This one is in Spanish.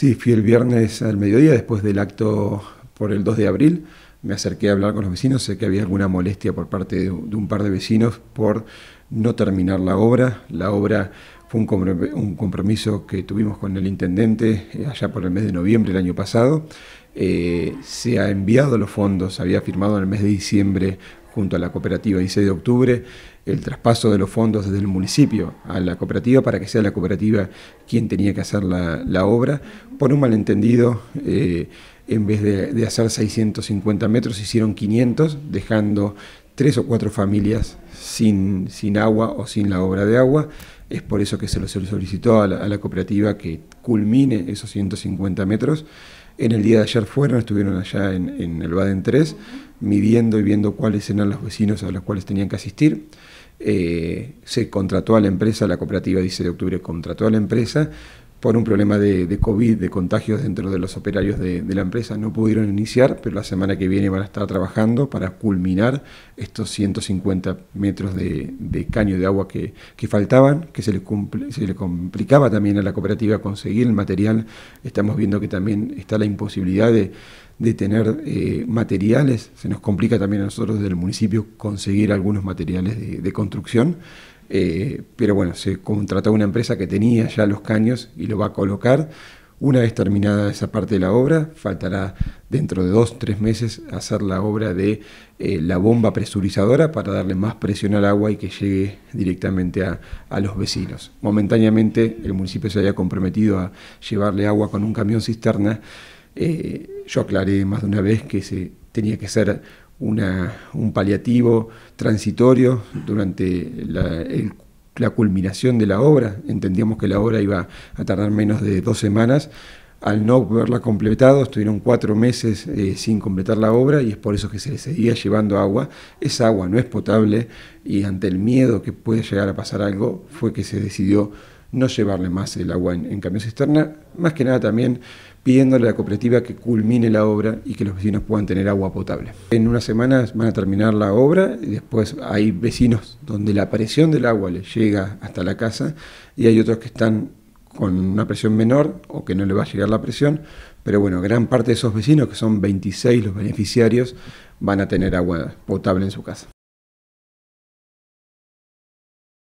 Sí, fui el viernes al mediodía después del acto por el 2 de abril. Me acerqué a hablar con los vecinos, sé que había alguna molestia por parte de un par de vecinos por no terminar la obra. La obra fue un compromiso que tuvimos con el intendente eh, allá por el mes de noviembre del año pasado. Eh, se ha enviado los fondos, había firmado en el mes de diciembre junto a la cooperativa 16 de octubre el traspaso de los fondos desde el municipio a la cooperativa para que sea la cooperativa quien tenía que hacer la, obra. Por un malentendido, eh, en vez de, hacer 650 metros, hicieron 500, dejando tres o cuatro familias sin, sin agua o sin la obra de agua. Es por eso que se lo solicitó a la, cooperativa que culmine esos 150 metros. En el día de ayer fueron, estuvieron allá en, el Baden 3, midiendo y viendo cuáles eran los vecinos a los cuales tenían que asistir. Eh, se contrató a la empresa, la cooperativa dice de octubre contrató a la empresa, por un problema de, COVID, de contagios dentro de los operarios de, la empresa, no pudieron iniciar, pero la semana que viene van a estar trabajando para culminar estos 150 metros de, caño de agua que, faltaban, que se le, complicaba también a la cooperativa conseguir el material. Estamos viendo que también está la imposibilidad de, tener eh, materiales. Se nos complica también a nosotros desde el municipio conseguir algunos materiales de construcción. Eh, pero bueno, se contrató una empresa que tenía ya los caños y lo va a colocar. Una vez terminada esa parte de la obra, faltará dentro de dos, tres meses hacer la obra de eh, la bomba presurizadora para darle más presión al agua y que llegue directamente a, los vecinos. Momentáneamente el municipio se había comprometido a llevarle agua con un camión cisterna. Eh, yo aclaré más de una vez que se tenía que ser una, un paliativo transitorio durante la, culminación de la obra. Entendíamos que la obra iba a tardar menos de dos semanas. Al no verla completado, estuvieron cuatro meses eh, sin completar la obra y es por eso que se le seguía llevando agua. esa agua, no es potable y ante el miedo que puede llegar a pasar algo fue que se decidió no llevarle más el agua en, camiones externos. más que nada también pidiéndole a la cooperativa que culmine la obra y que los vecinos puedan tener agua potable. En unas semanas van a terminar la obra y después hay vecinos donde la presión del agua les llega hasta la casa y hay otros que están con una presión menor o que no le va a llegar la presión, pero bueno, gran parte de esos vecinos, que son 26 los beneficiarios, van a tener agua potable en su casa.